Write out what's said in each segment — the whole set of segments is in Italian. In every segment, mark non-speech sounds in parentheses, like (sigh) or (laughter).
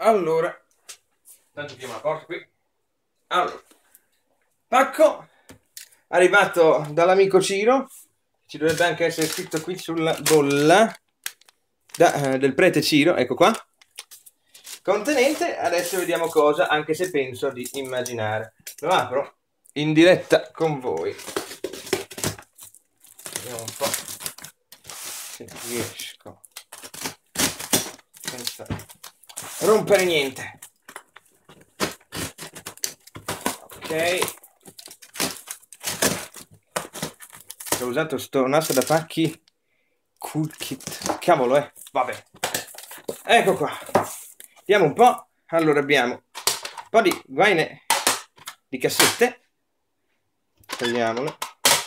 Allora. Tanto chiama la porta qui. Allora. Pacco arrivato dall'amico Ciro. Ci dovrebbe anche essere scritto qui sulla bolla da, eh, del prete Ciro, ecco qua. Contenente, adesso vediamo cosa, anche se penso di immaginare. Lo apro in diretta con voi. Vediamo un po' se riesco. Pensate rompere niente ok ho usato sto naso da pacchi cool kit cavolo eh vabbè ecco qua vediamo un po' allora abbiamo un po' di guaine di cassette togliamole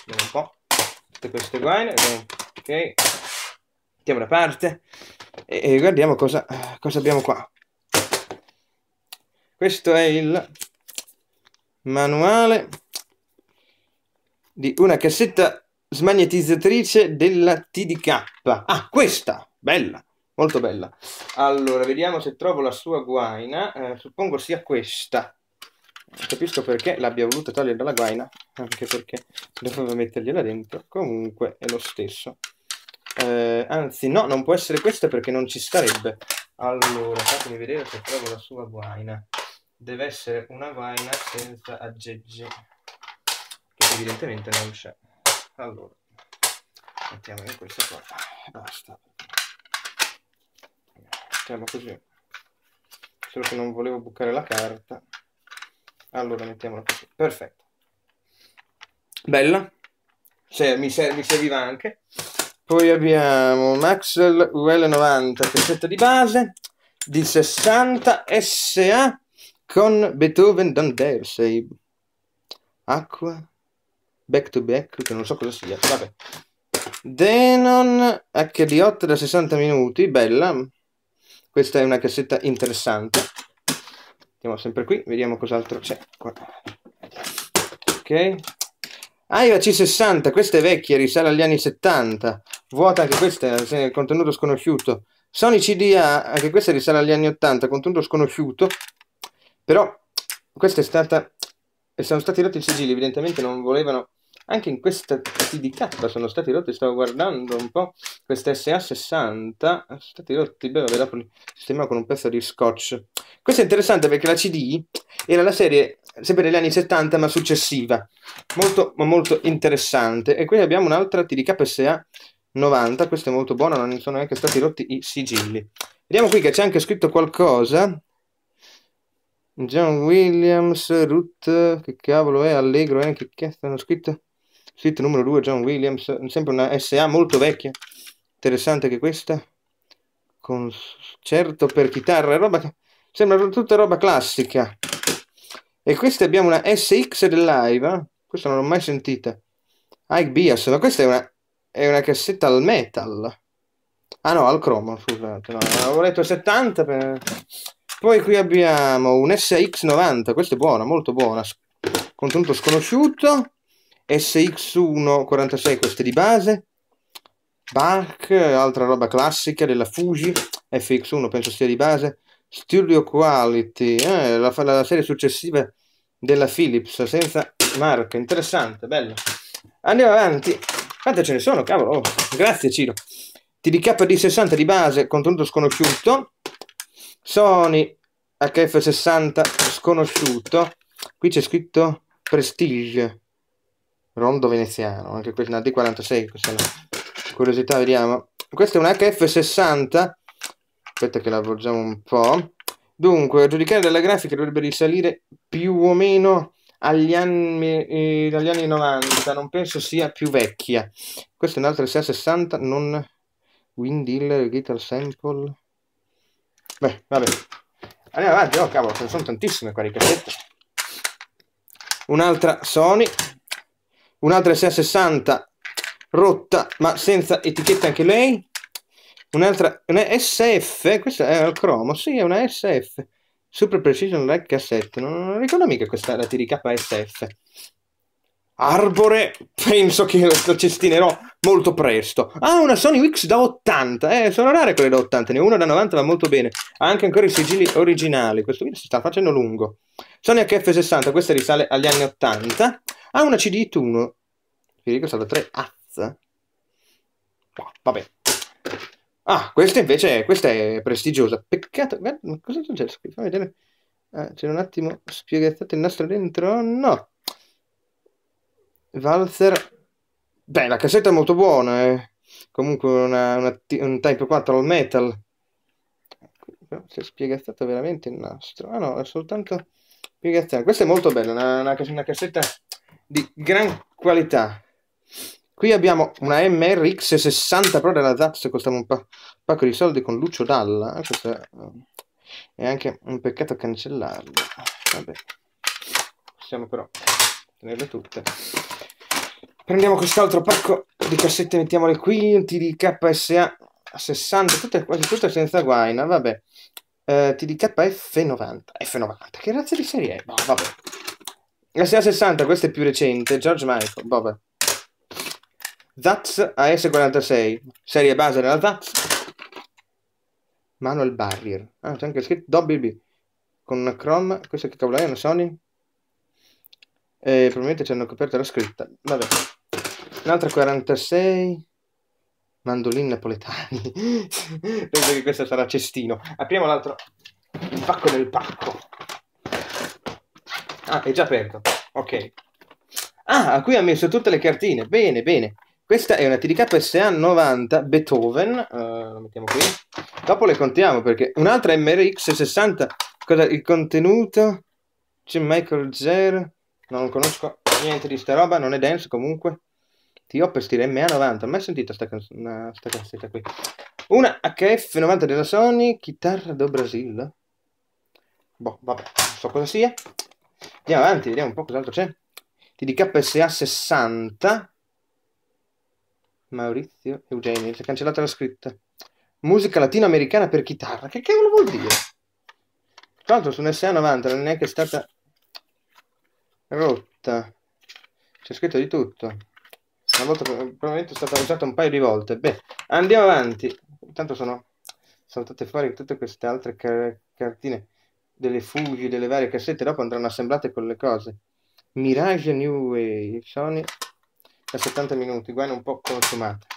vediamo un po' tutte queste guaine ok mettiamo da parte e, e guardiamo cosa, cosa abbiamo qua questo è il manuale di una cassetta smagnetizzatrice della TDK. Ah, questa! Bella! Molto bella. Allora, vediamo se trovo la sua guaina. Eh, suppongo sia questa. capisco perché l'abbia voluta togliere dalla guaina, anche perché dovevo mettergliela dentro. Comunque è lo stesso. Eh, anzi, no, non può essere questa perché non ci starebbe. Allora, fatemi vedere se trovo la sua guaina deve essere una vaina senza aggeggi che evidentemente non c'è allora mettiamo in questa qua basta mettiamo così solo che non volevo bucare la carta allora mettiamola così perfetto bella cioè, mi, ser mi serviva anche poi abbiamo Maxwell UL90 cricetta di base di 60 SA con Beethoven Don't Dare Say Acqua Back to Back che non so cosa sia vabbè Denon HD8 da 60 minuti bella questa è una cassetta interessante andiamo sempre qui vediamo cos'altro c'è ok Aiva C60 questa è vecchia risale agli anni 70 vuota anche questa contenuto sconosciuto Sony CDA anche questa risale agli anni 80 contenuto sconosciuto però questa è stata... Sono stati rotti i sigilli, evidentemente non volevano... Anche in questa TDK sono stati rotti, stavo guardando un po', questa SA60, sono stati rotti, beh, vabbè, dopo li sistemiamo con un pezzo di scotch. questa è interessante perché la CD era la serie, sempre negli anni 70, ma successiva, molto, ma molto interessante. E qui abbiamo un'altra TDK SA 90, questa è molto buona, non sono neanche stati rotti i sigilli. Vediamo qui che c'è anche scritto qualcosa John Williams, Ruth, che cavolo è, Allegro, eh, che cazzo hanno scritto? Scritto numero 2, John Williams, sempre una SA molto vecchia, interessante anche questa, concerto per chitarra, roba sembra tutta roba classica. E questa abbiamo una SX del live, eh? questa non l'ho mai sentita. Ike Bias, ma questa è una, è una cassetta al metal. Ah no, al cromo, scusate, no, avevo letto 70 per... Poi qui abbiamo un SX90, questa è buona, molto buona, contenuto sconosciuto, SX146, questa è di base, Bark, altra roba classica della Fuji, FX1 penso sia di base, Studio Quality, eh, la, la, serie successiva della Philips, senza marca, interessante, bello. Andiamo avanti, quante ce ne sono, cavolo, oh, grazie Ciro. TDK di 60 di base, contenuto sconosciuto, Sony HF60 sconosciuto qui c'è scritto Prestige Rondo Veneziano anche questo è una D46 questa curiosità vediamo questo è un HF60 aspetta che la avvolgiamo un po' dunque a giudicare dalla grafica dovrebbe risalire più o meno agli anni, eh, agli anni 90 non penso sia più vecchia questa è un'altra 660 non Windiller Guitar Sample Beh, vabbè. Andiamo avanti, oh cavolo, ce ne sono tantissime qua di cassette. Un'altra Sony, un'altra SA60 rotta ma senza etichetta anche lei. Un'altra, una SF, questa è al cromo, sì è una SF. Super Precision Red Cassette, non, non ricordo mica questa, la TDK SF. Arbore, (laughs) penso che lo cestinerò molto presto. Ah, una Sony Wix da 80. Eh, sono rare quelle da 80, ne una da 90 va molto bene. Ha anche ancora i sigilli originali. Questo video si sta facendo lungo. Sony HF60, questa risale agli anni 80. Ha una CD1. Federico Salva 3 Azza. Oh, vabbè. Ah, questa invece questa è prestigiosa. Peccato. Guarda, cosa c'è? Fammi vedere. Ah, c'è un attimo Spiegazzate il nastro dentro. No. Valzer Beh, la cassetta è molto buona, è eh. comunque una, una, un Type 4 al metal. Si è spiegazzata veramente il nastro. Ah no, è soltanto spiegazione. Questa è molto bella, una, una, una cassetta di gran qualità. Qui abbiamo una MRX60 Pro della Zaps, costava un pa pacco di soldi con Lucio Dalla. Ah, Questa è anche un peccato cancellarla. Vabbè, possiamo però tenerle tutte. Prendiamo quest'altro pacco di cassette, mettiamole qui, TDK SA 60, tutte, quasi tutte senza guaina, vabbè. Eh, TDK F90, F90, che razza di serie è? Boh, vabbè. SA 60, questa è più recente, George Michael, vabbè. Zats AS46, serie base della Zats. Manual Barrier. Ah, c'è anche scritto WB. Con una Chrome, questa che cavolo è? Una Sony? E eh, probabilmente ci hanno coperto la scritta. Vabbè. Un'altra 46. Mandolini napoletani. (laughs) Penso che questa sarà cestino. Apriamo l'altro. Il pacco del pacco. Ah, è già aperto. Ok. Ah, qui ha messo tutte le cartine. Bene, bene. Questa è una TDK SA 90 Beethoven. Uh, eh, la mettiamo qui. Dopo le contiamo perché un'altra MRX 60. Cosa, il contenuto? C'è Michael Zer. Non conosco niente di sta roba. Non è denso comunque. Ti ho per stile MA90, non ho mai sentito sta, can- una, cassetta qui. Una HF90 della Sony, chitarra do Brasil. Boh, vabbè, non so cosa sia. Andiamo avanti, vediamo un po' cos'altro c'è. sa 60. Maurizio Eugenio, si è cancellata la scritta. Musica latinoamericana per chitarra, che cavolo vuol dire? Tra l'altro su un SA90 non è neanche stata rotta. C'è scritto di tutto una volta probabilmente è stata usata un paio di volte. Beh, andiamo avanti. Intanto sono saltate fuori tutte queste altre car cartine delle Fuji, delle varie cassette, dopo andranno assemblate con le cose. Mirage New Way, Sony da 70 minuti, guai un po' consumata.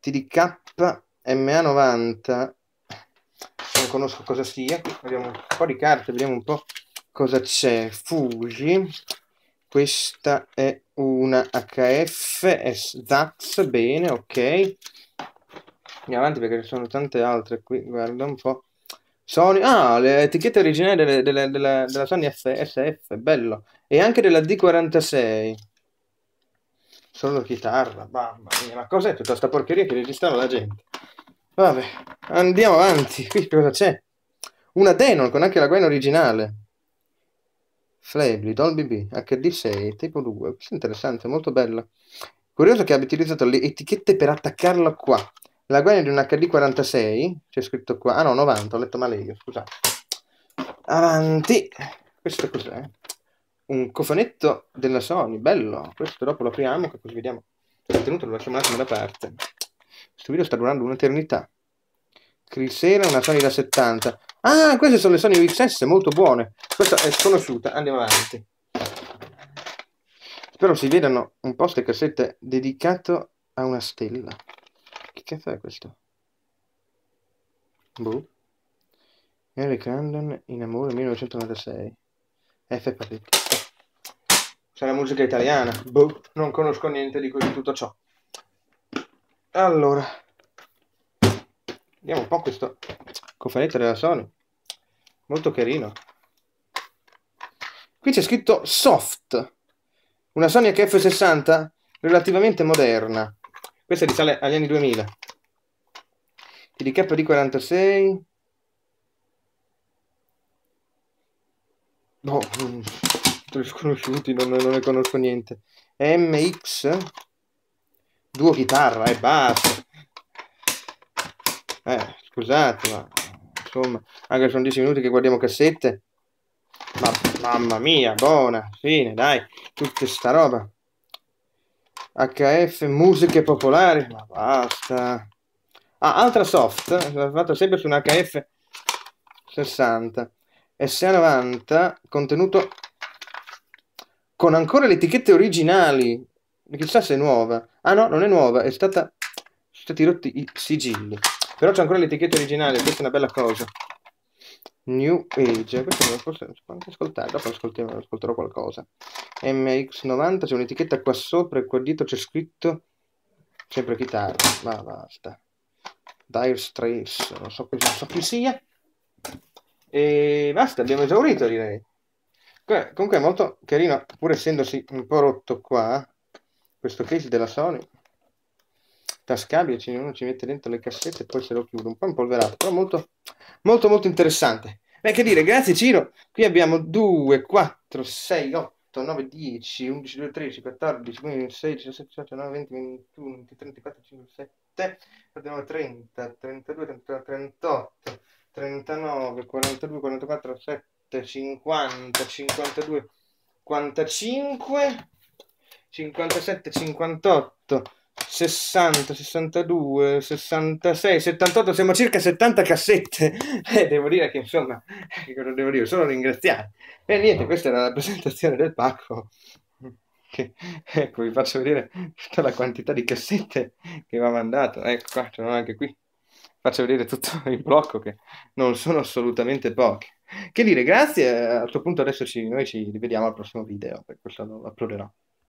TDK MA90, non conosco cosa sia, vediamo un po' di carte, vediamo un po' cosa c'è. Fuji, questa è una HF ZAX, bene, ok. Andiamo avanti perché ci sono tante altre qui, guarda un po'. Sony, ah, le etichette originali delle, delle, della, della Sony FSF, bello. E anche della D46. Solo chitarra, mamma mia, ma cos'è tutta sta porcheria che registrava la gente? Vabbè, andiamo avanti, (laughs) qui cosa c'è? Una Denon con anche la guaina originale. Flavely, Dolby B, HD6, tipo 2. Questo è interessante, molto bello. Curioso che abbia utilizzato le etichette per attaccarlo qua. La guardia di un HD46, c'è scritto qua. Ah no, 90, ho letto male io, scusate. Avanti. Questo cos'è? Un cofanetto della Sony, bello. Questo dopo lo apriamo, così vediamo. Il contenuto lo lasciamo un attimo da parte. Questo video sta durando un'eternità. Crisera, una Sony da 70. Ah, queste sono le Sony XS, molto buone. Questa è sconosciuta, andiamo avanti. Spero si vedano un po' queste cassette dedicato a una stella. Che cazzo è questo? Boh. Eric Crandon in amore 1996. F. Papetti. C'è la musica italiana. Boh, non conosco niente di tutto ciò. Allora, Vediamo un po' questo cofanetto della Sony. Molto carino. Qui c'è scritto Soft, una Sony HF60 relativamente moderna. Questa risale agli anni 2000. TDK di 46. No, mm, tutti sconosciuti, non, non ne conosco niente. MX, duo chitarra e eh, basta eh, scusate, ma insomma, anche se sono 10 minuti che guardiamo cassette, ma mamma mia, buona, fine, dai, tutta sta roba. HF, musiche popolari, ma basta. Ah, altra soft, fatta sempre su un HF 60, SA90, contenuto con ancora le etichette originali, chissà se è nuova. Ah no, non è nuova, è stata sono stati rotti i sigilli. Però c'è ancora l'etichetta originale, questa è una bella cosa. New Age, questo non lo posso anche ascoltare, dopo ascolterò, ascolterò qualcosa. MX90, c'è un'etichetta qua sopra e qua dietro c'è scritto sempre chitarra, ma basta. Dire Straits, non so, non so chi sia. E basta, abbiamo esaurito direi. Comunque è molto carino, pur essendosi un po' rotto qua, questo case della Sony tascabile, ce uno ci mette dentro le cassette e poi se lo chiudo, un po' impolverato, però molto, molto, molto interessante. Beh, che dire, grazie Ciro, qui abbiamo 2, 4, 6, 8, 9, 10, 11, 12, 13, 14, 15, 16, 17, 18, 19, 20, 21, 22, 23, 24, 25, 27, 30, 32, 33, 38, 39, 42, 44, 7, 50, 52, 45, 57, 58, 60, 62, 66, 78, siamo circa 70 cassette. (laughs) Eh, devo dire che insomma, eh, cosa devo dire? Solo ringraziare. E niente, questa era la presentazione del pacco. Che, ecco, vi faccio vedere tutta la quantità di cassette che va mandato. Ecco qua, ce anche qui. Faccio vedere tutto il blocco che non sono assolutamente pochi. Che dire, grazie. A questo punto adesso ci, noi ci rivediamo al prossimo video, per questo lo uploaderò.